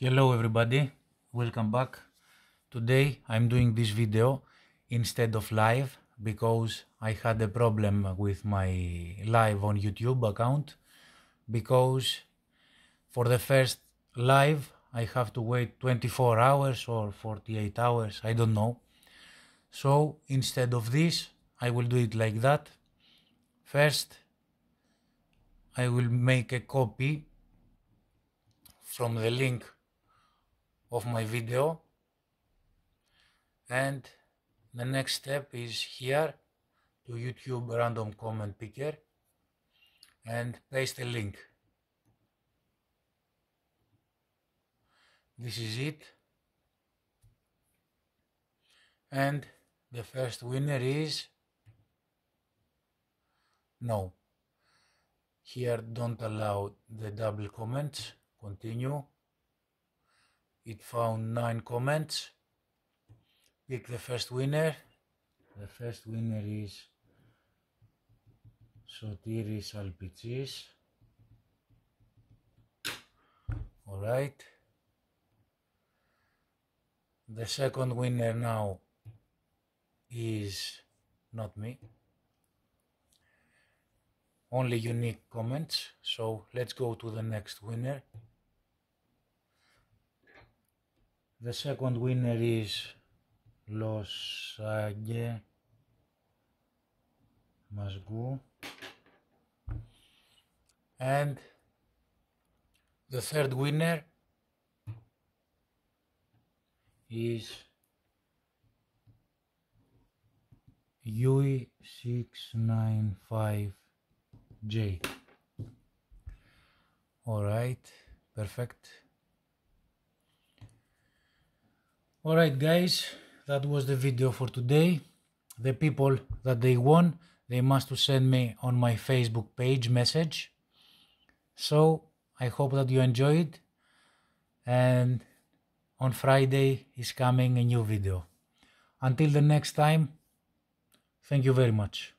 Hello everybody, welcome back. Today I'm doing this video instead of live because I had a problem with my live on YouTube account because for the first live I have to wait 24 hours or 48 hours, I don't know. So instead of this I will do it like that. First I will make a copy from the link of my video and the next step is here to YouTube random comment picker and paste a link. This is it. And the first winner is no. Here don't allow the double comments. Continue. It found nine comments. Pick the first winner. The first winner is Sotiris Alpichis. All right. The second winner now is not me. Only unique comments. So let's go to the next winner. The second winner is Losage Masgu. And the third winner is UE695J. All right, perfect. alright guys that was the video for today the people that they won they must to send me on my facebook page message so i hope that you enjoyed and on friday is coming a new video until the next time thank you very much